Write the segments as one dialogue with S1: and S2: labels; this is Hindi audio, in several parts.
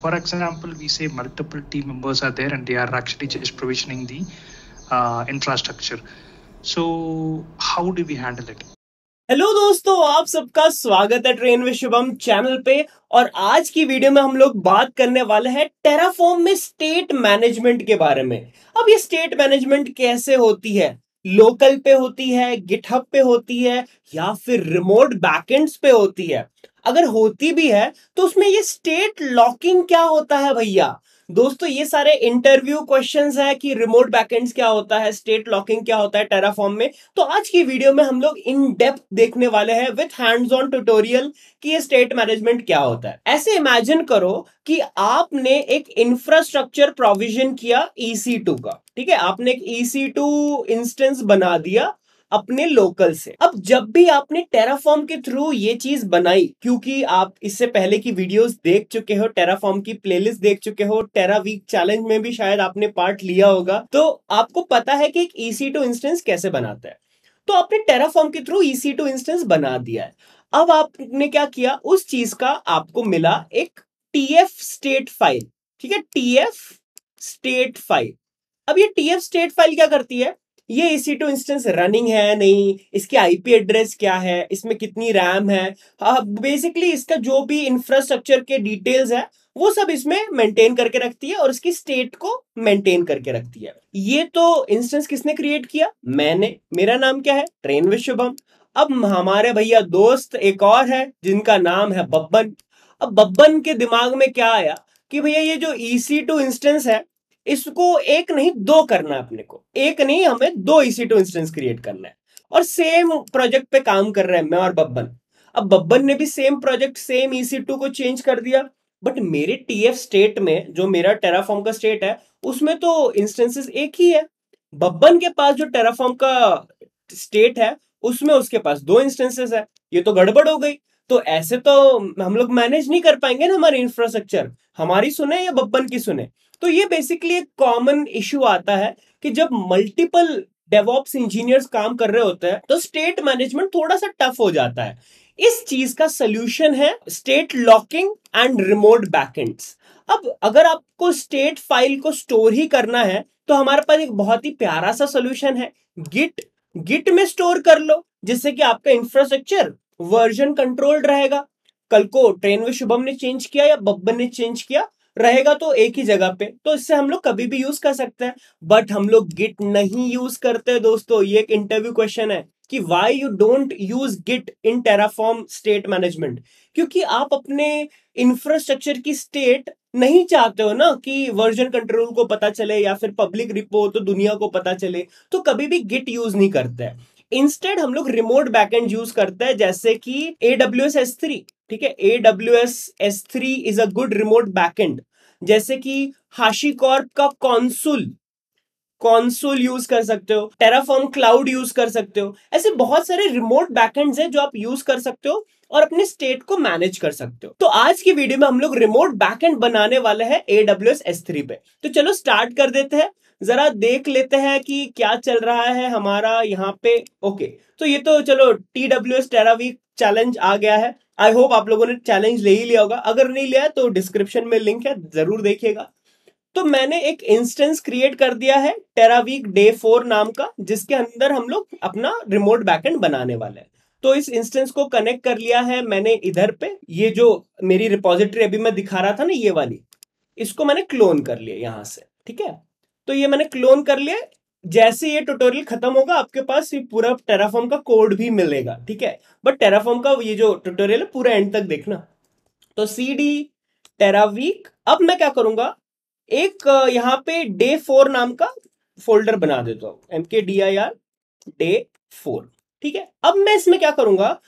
S1: for example, we say multiple team members are there and they are actually just provisioning the uh, infrastructure. So how do we handle it? Hello दोस्तों आप सबका स्वागत है ट्रेन में शुभम चैनल पे और आज की वीडियो में हम लोग बात करने वाले हैं टेराफॉर्म में स्टेट मैनेजमेंट के बारे में अब ये स्टेट मैनेजमेंट कैसे होती है लोकल पे होती है गिटहब पे होती है या फिर रिमोट बैकेंड्स पे होती है अगर होती भी है तो उसमें ये स्टेट लॉकिंग क्या होता है भैया दोस्तों ये सारे इंटरव्यू क्वेश्चंस है कि रिमोट बैकेंड्स क्या होता है स्टेट लॉकिंग क्या होता है टेराफॉर्म में तो आज की वीडियो में हम लोग इन डेप्थ देखने वाले हैं विथ हैंड्स ऑन ट्यूटोरियल कि ये स्टेट मैनेजमेंट क्या होता है ऐसे इमेजिन करो कि आपने एक इंफ्रास्ट्रक्चर प्रोविजन किया ई e का ठीक है आपने एक ई e इंस्टेंस बना दिया अपने लोकल से अब जब भी आपने टेराफॉर्म के थ्रू ये चीज बनाई क्योंकि आप इससे पहले की वीडियोस देख चुके हो टेराफॉर्म की प्लेलिस्ट देख चुके हो टेरा वीक चैलेंज में भी शायद आपने पार्ट लिया होगा तो आपको पता है कि एक ईसी टू इंस्टेंस कैसे बनाता है तो आपने टेराफॉर्म के थ्रू ईसी टू इंस्टेंस बना दिया है अब आपने क्या किया उस चीज का आपको मिला एक टीएफ स्टेट फाइल ठीक है टीएफ स्टेट फाइल अब ये टीएफ स्टेट फाइल क्या करती है ये EC2 टू इंस्टेंस रनिंग है नहीं इसकी आईपी एड्रेस क्या है इसमें कितनी रैम है बेसिकली हाँ, इसका जो भी इंफ्रास्ट्रक्चर के डिटेल्स है वो सब इसमें मेंटेन करके रखती है और इसकी स्टेट को मेंटेन करके रखती है ये तो इंस्टेंस किसने क्रिएट किया मैंने मेरा नाम क्या है ट्रेन विश्वभम अब हमारे भैया दोस्त एक और है जिनका नाम है बब्बन अब बब्बन के दिमाग में क्या आया कि भैया ये जो ई सी टू इंस्टेंस है इसको एक नहीं दो करना है अपने को एक नहीं हमें दो इसी टू इंस्टेंस क्रिएट करना है और सेम प्रोजेक्ट पे काम कर रहे हैं मैं और बब्बन अब बब्बन ने भी same project same EC e two को चेंज कर दिया बट मेरे टीएफ स्टेट में जो मेरा टेराफॉर्म का स्टेट है उसमें तो इंस्टेंसेस एक ही है बब्बन के पास जो टेराफॉर्म का स्टेट है उसमें उसके पास दो इंस्टेंसेस है ये तो गड़बड़ हो गई तो ऐसे तो हम लोग मैनेज नहीं कर पाएंगे ना हमारे इंफ्रास्ट्रक्चर हमारी सुने या बब्बन की सुने तो ये बेसिकली एक कॉमन इश्यू आता है कि जब मल्टीपल डेवॉप्स इंजीनियर्स काम कर रहे होते हैं तो स्टेट मैनेजमेंट थोड़ा सा टफ हो जाता है इस चीज का सोल्यूशन है state locking and remote backends अब अगर आपको स्टेट फाइल को स्टोर ही करना है तो हमारे पास एक बहुत ही प्यारा सा सोल्यूशन है गिट गिट में स्टोर कर लो जिससे कि आपका इंफ्रास्ट्रक्चर वर्जन कंट्रोल्ड रहेगा कल को ट्रेन में शुभम ने चेंज किया या बब्बन ने चेंज किया रहेगा तो एक ही जगह पे तो इससे हम लोग कभी भी यूज कर सकते हैं बट हम लोग गिट नहीं यूज करते दोस्तों ये एक इंटरव्यू क्वेश्चन है कि why you don't use Git in Terraform state management क्योंकि आप अपने इंफ्रास्ट्रक्चर की स्टेट नहीं चाहते हो ना कि वर्जन कंट्रोल को पता चले या फिर पब्लिक रिपोर्ट तो दुनिया को पता चले तो कभी भी गिट यूज नहीं करते हैं इंस्टेड हम लोग रिमोट बैकेंड यूज करते हैं जैसे कि A W S S three ठीक है A W S S three is a good remote backend जैसे कि कॉर्प का कॉन्सुल कॉन्सुल यूज कर सकते हो टेराफॉर्म क्लाउड यूज कर सकते हो ऐसे बहुत सारे रिमोट बैकएंड्स हैं जो आप यूज कर सकते हो और अपने स्टेट को मैनेज कर सकते हो तो आज की वीडियो में हम लोग रिमोट बैकएंड बनाने वाले हैं एस थ्री पे तो चलो स्टार्ट कर देते हैं जरा देख लेते हैं कि क्या चल रहा है हमारा यहाँ पे ओके तो ये तो चलो T W S week challenge आ गया है आई होप आप लोगों ने चैलेंज ले ही लिया होगा अगर नहीं लिया तो डिस्क्रिप्शन में लिंक है जरूर देखिएगा तो मैंने एक इंस्टेंस क्रिएट कर दिया है टेरावीक डे फोर नाम का जिसके अंदर हम लोग अपना रिमोट बैकेंड बनाने वाले हैं तो इस इंस्टेंस को कनेक्ट कर लिया है मैंने इधर पे ये जो मेरी रिपोजिटरी अभी मैं दिखा रहा था ना ये वाली इसको मैंने क्लोन कर लिया यहां से ठीक है तो ये मैंने क्लोन कर लिया जैसे ये ट्यूटोरियल खत्म होगा आपके पास ये पूरा टेराफॉर्म का कोड भी मिलेगा ठीक है बट टेराफॉर्म का ये जो ट्यूटोरियल है पूरा एंड तक देखना तो सी डी टेरावीक अब मैं क्या करूंगा एक यहां पे डे फोर नाम का फोल्डर बना देता हूं M K D I R day four ठीक है अब मैं इसमें क्या करूंगा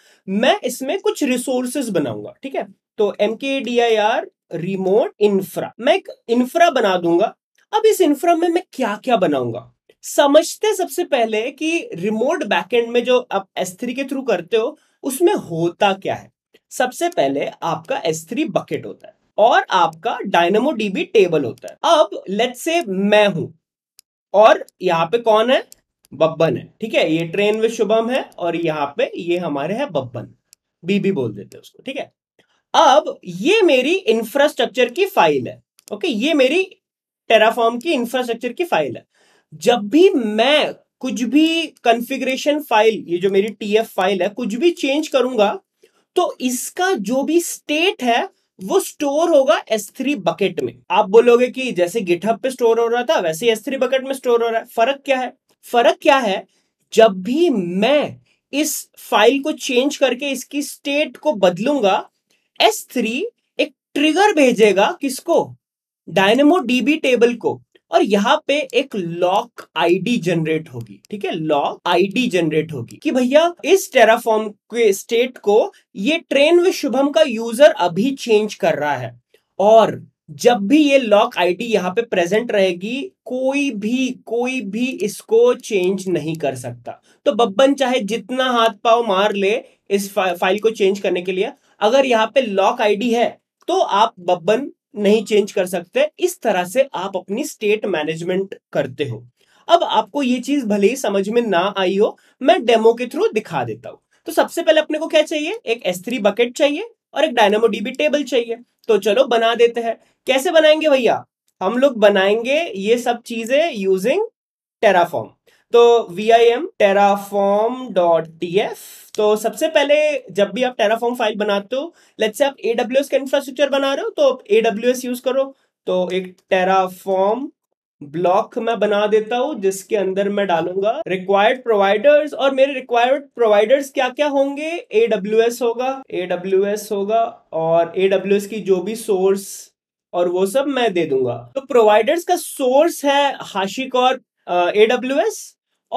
S1: मैं इसमें कुछ रिसोर्सेस बनाऊंगा ठीक है तो M K D I R remote infra मैं एक इंफ्रा बना दूंगा अब इस इंफ्रा में मैं क्या क्या बनाऊंगा समझते सबसे पहले कि रिमोट बैकएंड में जो आप S3 के थ्रू करते हो उसमें होता क्या है सबसे पहले आपका S3 बकेट होता है और आपका डायनामो डीबी टेबल होता है अब लेट से मैं हूं और यहाँ पे कौन है बब्बन है ठीक है ये ट्रेन में शुभम है और यहाँ पे ये हमारे है बब्बन बीबी बोल देते हैं उसको ठीक है अब ये मेरी इंफ्रास्ट्रक्चर की फाइल है ओके ये मेरी टेराफॉर्म की इंफ्रास्ट्रक्चर की फाइल है जब भी मैं कुछ भी कॉन्फ़िगरेशन फाइल ये जो मेरी टीएफ फाइल है कुछ भी चेंज करूंगा तो इसका जो भी स्टेट है वो स्टोर होगा S3 बकेट में आप बोलोगे कि जैसे गिटहब पे स्टोर हो रहा था वैसे एस S3 बकेट में स्टोर हो रहा है फर्क क्या है फर्क क्या है जब भी मैं इस फाइल को चेंज करके इसकी स्टेट को बदलूंगा S3 एक ट्रिगर भेजेगा किसको डायनेमो डीबी टेबल को और यहाँ पे एक लॉक आईडी जनरेट होगी ठीक है लॉक आईडी जनरेट होगी कि भैया इस टेराफॉर्म के स्टेट को ये ट्रेन विद शुभम का यूजर अभी चेंज कर रहा है और जब भी ये लॉक आईडी यहाँ पे प्रेजेंट रहेगी कोई भी कोई भी इसको चेंज नहीं कर सकता तो बब्बन चाहे जितना हाथ पाव मार ले इस फा, फाइल को चेंज करने के लिए अगर यहाँ पे लॉक आईडी है तो आप बब्बन नहीं चेंज कर सकते इस तरह से आप अपनी स्टेट मैनेजमेंट करते हो अब आपको ये चीज भले ही समझ में ना आई हो मैं डेमो के थ्रू दिखा देता हूं तो सबसे पहले अपने को क्या चाहिए एक एस थ्री बकेट चाहिए और एक डायनामो डीबी टेबल चाहिए तो चलो बना देते हैं कैसे बनाएंगे भैया हम लोग बनाएंगे ये सब चीजें यूजिंग टेराफॉर्म तो V I M Terraform dot T F तो सबसे पहले जब भी आप टेराफॉर्म फाइल बनाते हो लेट्स से आप ए का इंफ्रास्ट्रक्चर बना रहे हो तो आप ए यूज करो तो एक टेराफॉर्म ब्लॉक मैं बना देता हूँ जिसके अंदर मैं डालूंगा रिक्वायर्ड प्रोवाइडर्स और मेरे रिक्वायर्ड प्रोवाइडर्स क्या क्या होंगे ए होगा ए होगा और ए की जो भी सोर्स और वो सब मैं दे दूंगा तो प्रोवाइडर्स का सोर्स है और ए डब्ल्यू एस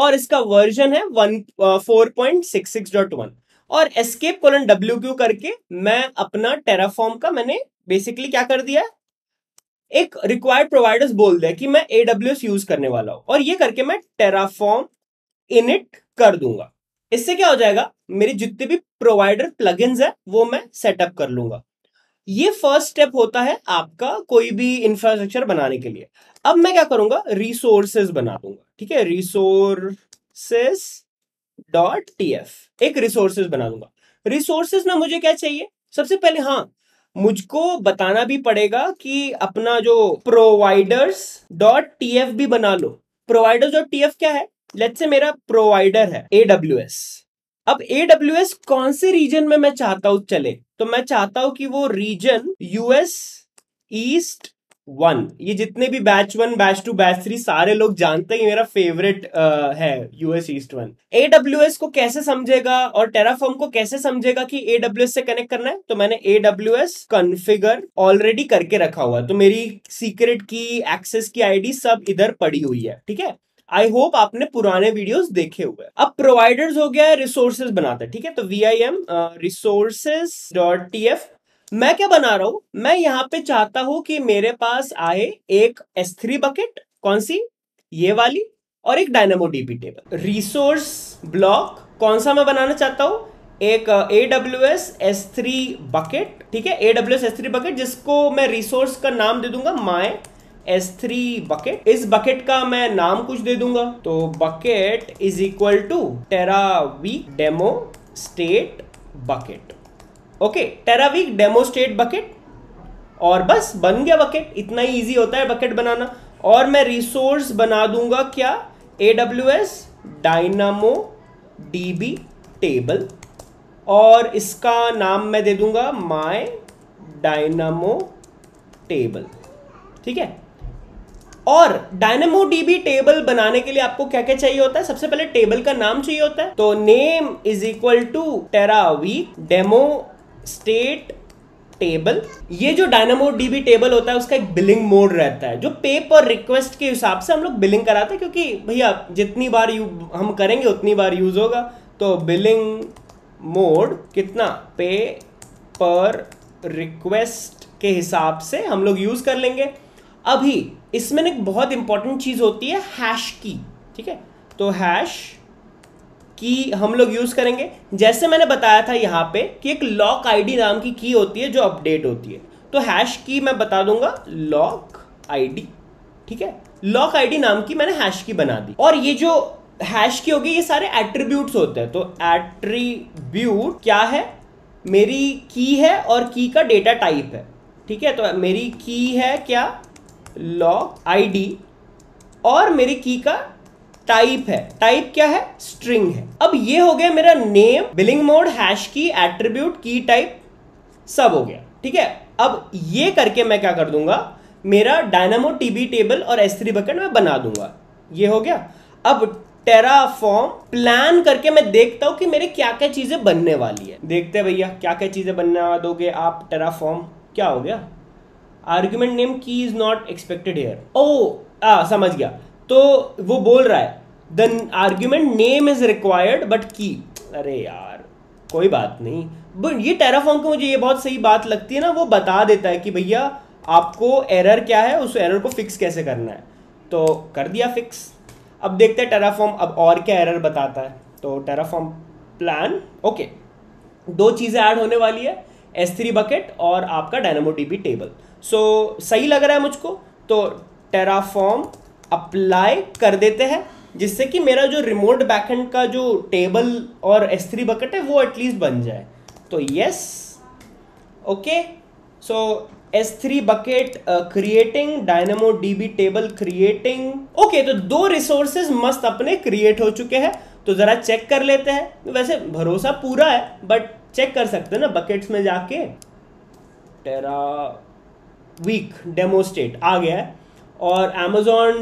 S1: और इसका वर्जन है वन फोर uh, और एस्केप कोलन डब्ल्यू क्यू करके मैं अपना टेराफॉर्म का मैंने बेसिकली क्या कर दिया एक रिक्वायर्ड प्रोवाइडर्स बोल दिया कि मैं एडब्ल्यू यूज करने वाला हूं और ये करके मैं टेराफॉर्म इनिट कर दूंगा इससे क्या हो जाएगा मेरे जितने भी प्रोवाइडर प्लगइन्स है वो मैं सेटअप कर लूंगा ये फर्स्ट स्टेप होता है आपका कोई भी इंफ्रास्ट्रक्चर बनाने के लिए अब मैं क्या करूंगा रिसोर्सेस बना दूंगा ठीक है रिसोर्सेस डॉट टी एफ एक रिसोर्सेज बना दूंगा रिसोर्सेज में मुझे क्या चाहिए सबसे पहले हाँ मुझको बताना भी पड़ेगा कि अपना जो प्रोवाइडर्स डॉट टी एफ भी बना लो प्रोवाइडर्स डॉट टी एफ क्या है लेट से मेरा प्रोवाइडर है ए डब्ल्यू एस अब ए डब्ल्यू एस कौन से रीजन में मैं चाहता हूं चले तो मैं चाहता हूं कि वो रीजन यूएस ईस्ट वन ये जितने भी batch one batch two batch three सारे लोग जानते ही मेरा फेवरेट है US east one A W S को कैसे समझेगा और टेराफॉर्म को कैसे समझेगा कि ए डब्ल्यू एस से कनेक्ट करना है तो मैंने A W S configure already करके रखा हुआ है तो मेरी सीक्रेट की एक्सेस की आईडी सब इधर पड़ी हुई है ठीक है आई होप आपने पुराने वीडियोस देखे हुए अब प्रोवाइडर्स हो गया है रिसोर्सेज बनाते हैं ठीक है तो V I M resources dot T F मैं क्या बना रहा हूं मैं यहाँ पे चाहता हूं कि मेरे पास आए एक S3 बकेट कौन सी ये वाली और एक dynamo DB table resource block कौन सा मैं बनाना चाहता हूं एक A W S S three bucket ठीक है AWS S3 S S three bucket जिसको मैं रिसोर्स का नाम दे दूंगा माई एस थ्री बकेट इस बकेट का मैं नाम कुछ दे दूंगा तो bucket is equal to terra week demo state bucket okay terraweek demo state bucket और बस बन गया बकेट इतना ही इजी होता है बकेट बनाना और मैं रिसोर्स बना दूंगा क्या A W S dynamo DB table और इसका नाम मैं दे दूंगा माय डायनामो टेबल ठीक है और डायनामो डीबी टेबल बनाने के लिए आपको क्या क्या चाहिए होता है सबसे पहले टेबल का नाम चाहिए होता है तो name is equal to terra week demo state table ये जो डायनामो डीबी टेबल होता है उसका एक बिलिंग मोड रहता है जो पे पर रिक्वेस्ट के हिसाब से हम लोग बिलिंग कराते हैं क्योंकि भैया जितनी बार यू हम करेंगे उतनी बार यूज होगा तो बिलिंग मोड कितना पे पर रिक्वेस्ट के हिसाब से हम लोग यूज कर लेंगे अभी इसमें एक बहुत इंपॉर्टेंट चीज होती है हैश की ठीक है तो हैश कि हम लोग यूज़ करेंगे जैसे मैंने बताया था यहाँ पे कि एक लॉक आईडी नाम की की होती है जो अपडेट होती है तो हैश की मैं बता दूंगा लॉक आईडी ठीक है लॉक आईडी नाम की मैंने हैश की बना दी और ये जो हैश की होगी ये सारे एट्रीब्यूट्स होते हैं तो एट्रीब्यूट क्या है मेरी की है और की का डेटा टाइप है ठीक है तो मेरी की है क्या लॉक आईडी और मेरी की का टाइप है टाइप क्या है स्ट्रिंग है अब ये हो गया मेरा name billing mode hash key attribute key type सब हो गया ठीक है अब ये करके मैं क्या कर दूंगा मेरा डायनामो टीबी टेबल और एस थ्री बकेट में बना दूंगा ये हो गया अब टेराफॉर्म प्लान करके मैं देखता हूं कि मेरे क्या क्या चीज़ें बनने वाली है देखते हैं भैया क्या क्या चीज़ें बनने दोगे आप टेराफॉर्म क्या हो गया argument name key is not expected here ओ आ, समझ गया तो वो बोल रहा है the argument name is required but key अरे यार कोई बात नहीं बट ये टेराफॉर्म को मुझे ये बहुत सही बात लगती है ना वो बता देता है कि भैया आपको एरर क्या है उस एरर को फिक्स कैसे करना है तो कर दिया फिक्स अब देखते हैं टेराफॉर्म अब और क्या एरर बताता है तो टेराफॉर्म प्लान ओके दो चीज़ें ऐड होने वाली है एस थ्री बकेट और आपका डायनामो टेबल सो so, सही लग रहा है मुझको तो टेराफॉर्म अप्लाई कर देते हैं जिससे कि मेरा जो रिमोट बैकहेंड का जो टेबल और एस थ्री बकेट है वो एटलीस्ट बन जाए तो yes okay so S three bucket creating dynamo DB table creating okay तो दो रिसोर्सेज मस्त अपने क्रिएट हो चुके हैं तो ज़रा चेक कर लेते हैं वैसे भरोसा पूरा है बट चेक कर सकते हैं ना बकेट्स में जाके टेरा वीक डेमो आ गया है और अमेजोन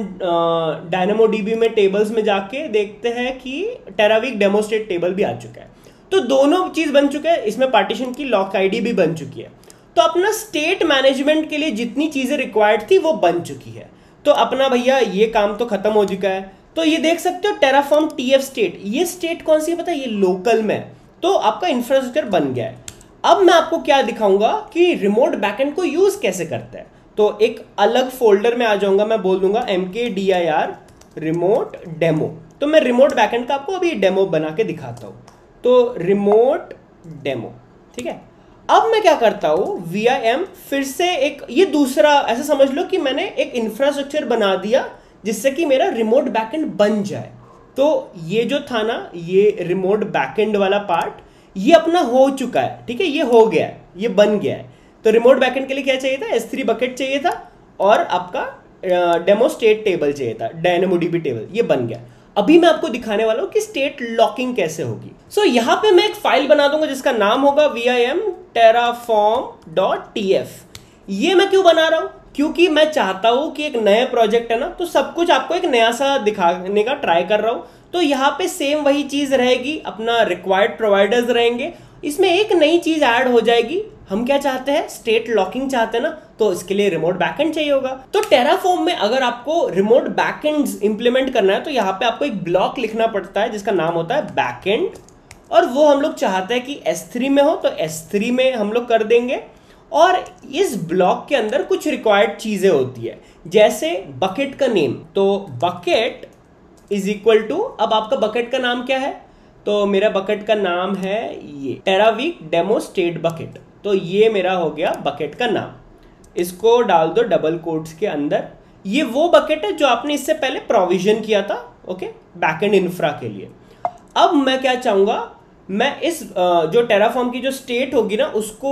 S1: डायनामो डीबी में टेबल्स में जाके देखते हैं कि टेराविक डेमोस्ट्रेट टेबल भी आ चुका है तो दोनों चीज़ बन चुका है इसमें पार्टीशन की लॉक आईडी भी बन चुकी है तो अपना स्टेट मैनेजमेंट के लिए जितनी चीज़ें रिक्वायर्ड थी वो बन चुकी है तो अपना भैया ये काम तो खत्म हो चुका है तो ये देख सकते हो टेराफॉर्म टी एफ स्टेट ये स्टेट कौन सी है पता है ये लोकल में तो आपका इंफ्रास्ट्रक्चर बन गया है अब मैं आपको क्या दिखाऊंगा कि रिमोट बैकेंड को यूज़ कैसे करता है तो एक अलग फोल्डर में आ जाऊंगा मैं बोल दूंगा M K D I R remote demo तो मैं रिमोट बैकेंड का आपको अभी डेमो बना के दिखाता हूं तो रिमोट डेमो ठीक है अब मैं क्या करता हूं वी आई एम फिर से एक ये दूसरा ऐसा समझ लो कि मैंने एक इंफ्रास्ट्रक्चर बना दिया जिससे कि मेरा रिमोट बैकेंड बन जाए तो ये जो था ना ये रिमोट बैकेंड वाला पार्ट ये अपना हो चुका है ठीक है ये हो गया है ये बन गया है तो रिमोट बैकेंड के लिए क्या चाहिए था एस थ्री बकेट चाहिए था और आपका डेमो स्टेट टेबल चाहिए था डायनेमो डीबी टेबल ये बन गया अभी मैं आपको दिखाने वाला हूँ कि स्टेट लॉकिंग कैसे होगी सो so, यहाँ पे मैं एक फाइल बना दूंगा जिसका नाम होगा V I M Terraform dot T F ये मैं क्यों बना रहा हूँ क्योंकि मैं चाहता हूँ कि एक नया प्रोजेक्ट है ना तो सब कुछ आपको एक नया सा दिखाने का ट्राई कर रहा हूँ तो यहाँ पे सेम वही चीज़ रहेगी अपना रिक्वायर्ड प्रोवाइडर्स रहेंगे इसमें एक नई चीज़ ऐड हो जाएगी हम क्या चाहते हैं स्टेट लॉकिंग चाहते हैं ना तो इसके लिए रिमोट बैकेंड चाहिए होगा तो टेराफॉर्म में अगर आपको रिमोट बैकेंड इंप्लीमेंट करना है तो यहाँ पे आपको एक ब्लॉक लिखना पड़ता है जिसका नाम होता है बैकेंड और वो हम लोग चाहते हैं कि S3 में हो तो S3 में हम लोग कर देंगे और इस ब्लॉक के अंदर कुछ रिक्वायर्ड चीज़ें होती है जैसे बकेट का नेम तो बकेट इज इक्वल टू अब आपका बकेट का नाम क्या है तो मेरा बकेट का नाम है ये टेराविक डेमो स्टेट बकेट तो ये मेरा हो गया बकेट का नाम इसको डाल दो डबल कोड्स के अंदर ये वो बकेट है जो आपने इससे पहले प्रोविजन किया था ओके बैक एंड इंफ्रा के लिए अब मैं क्या चाहूँगा मैं इस जो टेराफॉर्म की जो स्टेट होगी ना उसको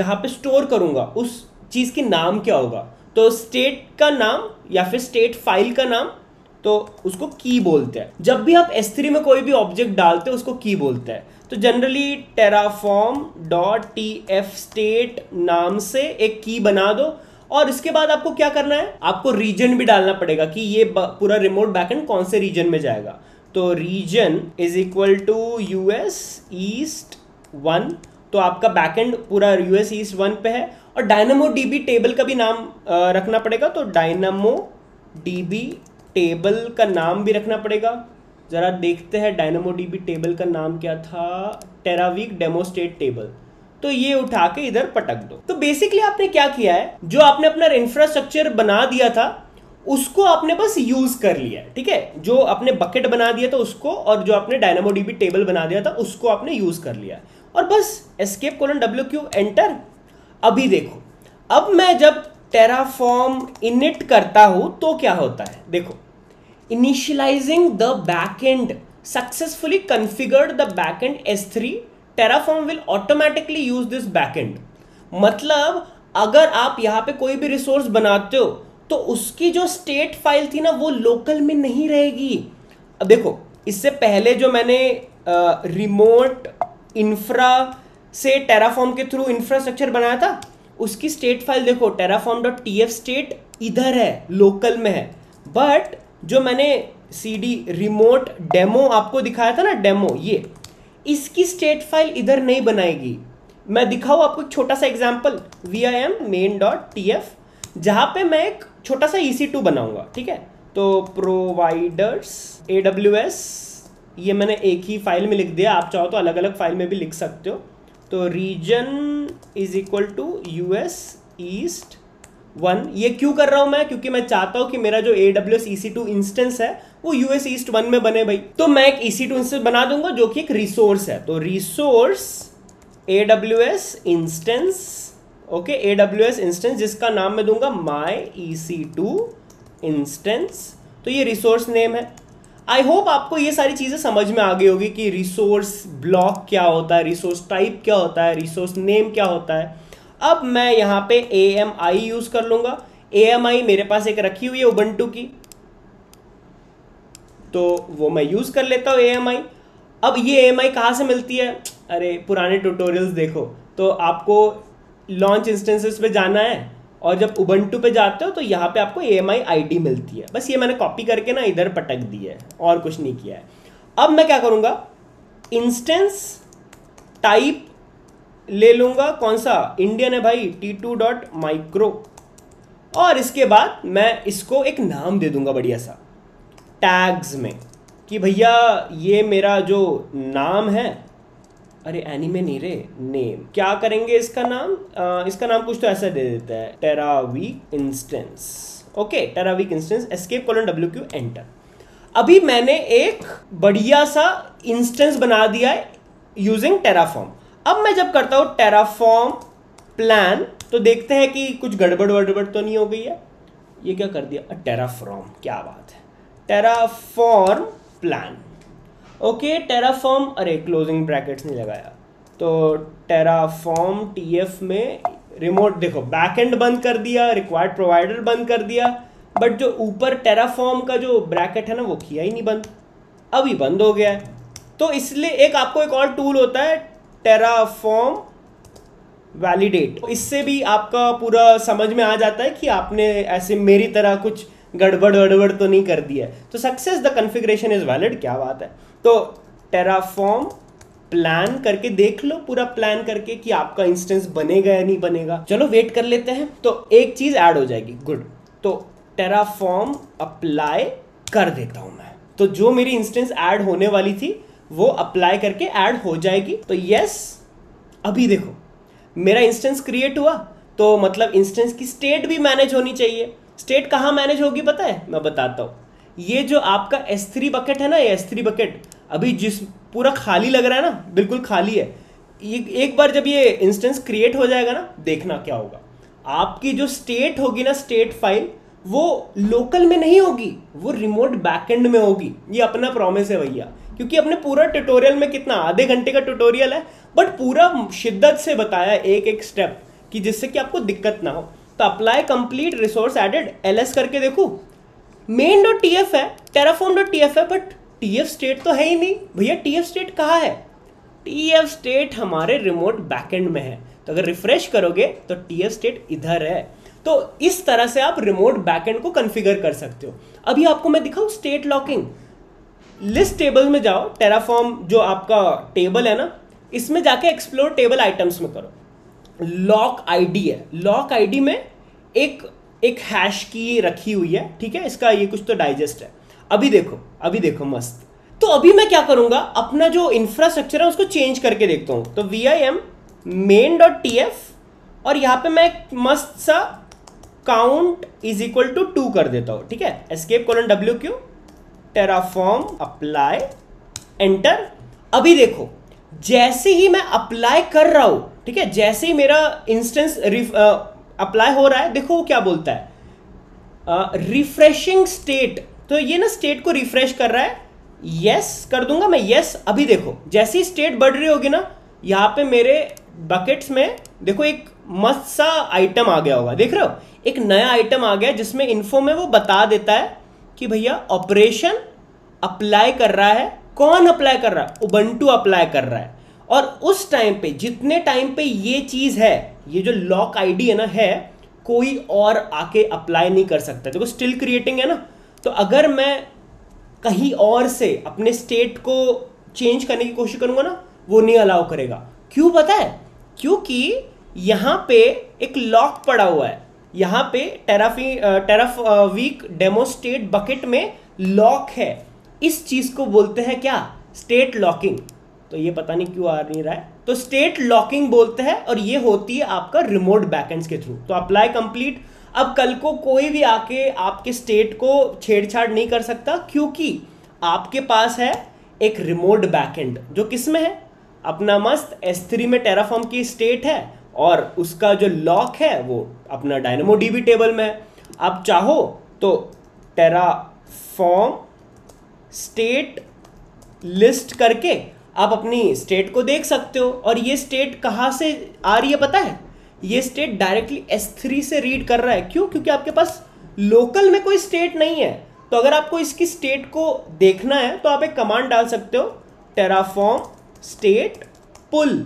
S1: जहाँ पे स्टोर करूँगा उस चीज़ की नाम क्या होगा तो स्टेट का नाम या फिर स्टेट फाइल का नाम तो उसको की बोलते हैं जब भी आप S3 में कोई भी ऑब्जेक्ट डालते हैं उसको की बोलते हैं तो generally Terraform dot T F state नाम से एक की बना दो और इसके बाद आपको क्या करना है आपको रीजन भी डालना पड़ेगा कि ये पूरा रिमोट बैकेंड कौन से रीजन में जाएगा तो region is equal to US east one तो आपका बैकेंड पूरा यूएस ईस्ट वन पे है और डायनामो डीबी टेबल का भी नाम रखना पड़ेगा तो डायनामो डीबी टेबल का नाम भी रखना पड़ेगा ज़रा देखते हैं डायनामो डीबी टेबल का नाम क्या था टेरावीक डेमोस्टेट टेबल तो ये उठा के इधर पटक दो तो बेसिकली आपने क्या किया है जो आपने अपना इंफ्रास्ट्रक्चर बना दिया था उसको आपने बस यूज कर लिया ठीक है जो आपने बकेट बना दिया था उसको और जो आपने डायनामो डीबी टेबल बना दिया था उसको आपने यूज कर लिया और बस escape colon W Q enter अभी देखो अब मैं जब टेराफॉर्म इनिट करता हूं तो क्या होता है देखो initializing the backend successfully configured the backend S3 Terraform will automatically use this backend मतलब अगर आप यहाँ पे कोई भी रिसोर्स बनाते हो तो उसकी जो स्टेट फाइल थी ना वो लोकल में नहीं रहेगी अब देखो इससे पहले जो मैंने रिमोट इंफ्रा से टेराफॉर्म के थ्रू इंफ्रास्ट्रक्चर बनाया था उसकी स्टेट फाइल देखो टेराफॉर्म डॉट टी स्टेट इधर है लोकल में है बट जो मैंने सीडी रिमोट डेमो आपको दिखाया था ना डेमो ये इसकी स्टेट फाइल इधर नहीं बनाएगी मैं दिखाऊँ आपको एक छोटा सा example V I M main dot T F जहाँ पर मैं एक छोटा सा ई e सी टू बनाऊँगा ठीक है तो प्रोवाइडर्स ए डब्ल्यू एस ये मैंने एक ही फाइल में लिख दिया आप चाहो तो अलग अलग फाइल में भी लिख सकते हो तो region is equal to U S east one ये क्यों कर रहा हूं मैं क्योंकि मैं चाहता हूं कि मेरा जो A W S two instance है वो यूएस ईस्ट वन में बने भाई तो मैं एक ईसी टू इंस्टेंस बना दूंगा जो कि एक रिसोर्स है तो resource A W S instance okay A W S instance जिसका नाम मैं दूंगा माई ई सी टू इंस्टेंस तो ये रिसोर्स नेम है आई होप आपको ये सारी चीज़ें समझ में आ गई होगी कि रिसोर्स ब्लॉक क्या होता है रिसोर्स टाइप क्या होता है रिसोर्स नेम क्या होता है अब मैं यहाँ पे ए एम आई यूज कर लूंगा ए एम आई मेरे पास एक रखी हुई है उबंटू की तो वो मैं यूज कर लेता हूँ ए एम आई अब ये ए एम आई कहाँ से मिलती है अरे पुराने ट्यूटोरियल्स देखो तो आपको लॉन्च इंस्टेंसेस पे जाना है और जब उबंटू पे जाते हो तो यहाँ पे आपको A M I I D मिलती है बस ये मैंने कॉपी करके ना इधर पटक दी है और कुछ नहीं किया है अब मैं क्या करूँगा इंस्टेंस टाइप ले लूंगा कौन सा इंडियन है भाई टी टू डॉट माइक्रो और इसके बाद मैं इसको एक नाम दे दूंगा बढ़िया सा टैग्स में कि भैया ये मेरा जो नाम है अरे एनिमे नहीं रे नेम क्या करेंगे इसका नाम आ, इसका नाम कुछ तो ऐसा दे देता है टेरावी इंस्टेंस ओके टेरावी instance escape colon W Q enter अभी मैंने एक बढ़िया सा इंस्टेंस बना दिया है यूजिंग टेराफॉर्म अब मैं जब करता हूं टेराफॉर्म प्लान तो देखते हैं कि कुछ गड़बड़ वड़बड़ तो नहीं हो गई है ये क्या कर दिया टेराफॉर्म क्या बात है टेराफॉर्म प्लान ओके टेराफॉर्म अरे क्लोजिंग ब्रैकेट्स नहीं लगाया तो टेराफॉर्म टीएफ में रिमोट देखो बैक एंड बंद कर दिया रिक्वायर्ड प्रोवाइडर बंद कर दिया बट जो ऊपर टेराफॉर्म का जो ब्रैकेट है ना वो किया ही नहीं बंद अभी बंद हो गया है तो इसलिए एक आपको एक और टूल होता है टेराफॉर्म वैलिडेट तो इससे भी आपका पूरा समझ में आ जाता है कि आपने ऐसे मेरी तरह कुछ गड़बड़ गड़बड़ तो नहीं कर दी है तो success the configuration is valid क्या बात है तो टेराफॉर्म प्लान करके देख लो पूरा प्लान करके कि आपका इंस्टेंस बनेगा या नहीं बनेगा चलो वेट कर लेते हैं तो एक चीज ऐड हो जाएगी गुड तो टेराफॉर्म अप्लाई कर देता हूं मैं तो जो मेरी इंस्टेंस ऐड होने वाली थी वो अप्लाई करके ऐड हो जाएगी तो यस अभी देखो मेरा इंस्टेंस क्रिएट हुआ तो मतलब इंस्टेंस की स्टेट भी मैनेज होनी चाहिए स्टेट कहाँ मैनेज होगी पता है मैं बताता हूँ ये जो आपका S3 थ्री बकेट है ना ये एस थ्री बकेट अभी जिस पूरा खाली लग रहा है ना बिल्कुल खाली है ये एक बार जब ये इंस्टेंस क्रिएट हो जाएगा ना देखना क्या होगा आपकी जो स्टेट होगी ना स्टेट फाइल वो लोकल में नहीं होगी वो रिमोट बैकेंड में होगी ये अपना प्रॉमिस है भैया क्योंकि अपने पूरा ट्यूटोरियल में कितना आधे घंटे का ट्यूटोरियल है बट पूरा शिद्दत से बताया एक एक स्टेप कि जिससे कि आपको दिक्कत ना हो तो अप्लाई कंप्लीट रिसोर्स एडेड एल करके देखो मेन डॉट टी है टेराफॉर्म डॉट टी है बट टी स्टेट तो है ही नहीं भैया टी एफ स्टेट कहाँ है टी एफ स्टेट हमारे रिमोट बैकेंड में है तो अगर रिफ्रेश करोगे तो टी स्टेट इधर है तो इस तरह से आप रिमोट बैकेंड को कन्फिगर कर सकते हो अभी आपको मैं दिखाऊँ स्टेट लॉकिंग लिस्ट टेबल में जाओ टेराफॉर्म जो आपका टेबल है ना इसमें जाके एक्सप्लोर टेबल आइटम्स में करो लॉक आईडी है लॉक आईडी में एक एक हैश की रखी हुई है ठीक है इसका ये कुछ तो डाइजेस्ट है अभी देखो अभी देखो मस्त तो अभी मैं क्या करूंगा अपना जो इंफ्रास्ट्रक्चर है उसको चेंज करके देखता हूँ तो V I M main dot T F और यहाँ पे मैं मस्त सा count is equal to two कर देता हूँ ठीक है escape colon W Q Terraform apply enter अभी देखो जैसे ही मैं अप्लाई कर रहा हूं ठीक है जैसे ही मेरा इंस्टेंस अप्लाई हो रहा है देखो वो क्या बोलता है रिफ्रेशिंग uh, स्टेट तो ये ना स्टेट को रिफ्रेश कर रहा है यस yes, कर दूंगा मैं यस yes, अभी देखो जैसी स्टेट बढ़ रही होगी ना यहाँ पे मेरे बकेट्स में देखो एक मस्त सा आइटम आ गया होगा देख रहे हो एक नया आइटम आ गया जिसमें इन्फो में वो बता देता है कि भैया ऑपरेशन अप्लाई कर रहा है कौन अप्लाई कर रहा है उबंटू अप्लाई कर रहा है और उस टाइम पे जितने टाइम पे ये चीज़ है ये जो लॉक आईडी है ना है कोई और आके अप्लाई नहीं कर सकता देखो स्टिल क्रिएटिंग है ना तो अगर मैं कहीं और से अपने स्टेट को चेंज करने की कोशिश करूंगा ना वो नहीं अलाउ करेगा क्यों पता है क्योंकि यहां पे एक लॉक पड़ा हुआ है यहां पे टेराफी टेराफ वीक डेमोस्टेट बकेट में लॉक है इस चीज को बोलते हैं क्या स्टेट लॉकिंग तो ये पता नहीं क्यों आ नहीं रहा है तो स्टेट लॉकिंग बोलते हैं और ये होती है आपका रिमोट बैकेंड के थ्रू तो अप्लाई कंप्लीट अब कल को कोई भी आके आपके स्टेट को छेड़छाड़ नहीं कर सकता क्योंकि आपके पास है एक रिमोट बैकेंड जो किसमें है अपना मस्त एस में टेराफॉर्म की स्टेट है और उसका जो लॉक है वो अपना डायनमो डीबी टेबल में है आप चाहो तो फॉर्म स्टेट लिस्ट करके आप अपनी स्टेट को देख सकते हो और ये स्टेट कहाँ से आ रही है पता है ये स्टेट डायरेक्टली एस थ्री से रीड कर रहा है क्यों क्योंकि आपके पास लोकल में कोई स्टेट नहीं है तो अगर आपको इसकी स्टेट को देखना है तो आप एक कमांड डाल सकते हो टेराफॉर्म स्टेट पुल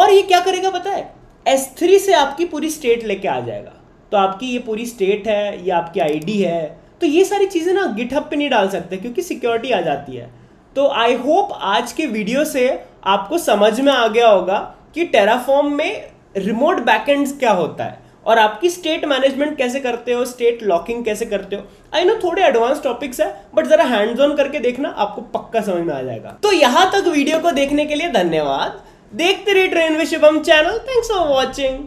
S1: और ये क्या करेगा पता है एस थ्री से आपकी पूरी स्टेट लेके आ जाएगा तो आपकी ये पूरी स्टेट है ये आपकी आईडी है तो ये सारी चीज़ें ना गिटहब पे नहीं डाल सकते क्योंकि सिक्योरिटी आ जाती है तो आई होप आज के वीडियो से आपको समझ में आ गया होगा कि टेराफॉर्म में रिमोट बैकेंड्स क्या होता है और आपकी स्टेट मैनेजमेंट कैसे करते हो स्टेट लॉकिंग कैसे करते हो आई नो थोड़े एडवांस टॉपिक्स है बट जरा हैंड्स ऑन करके देखना आपको पक्का समझ में आ जाएगा तो यहां तक वीडियो को देखने के लिए धन्यवाद देखते रहिए ट्रेन में चैनल थैंक्स फॉर वॉचिंग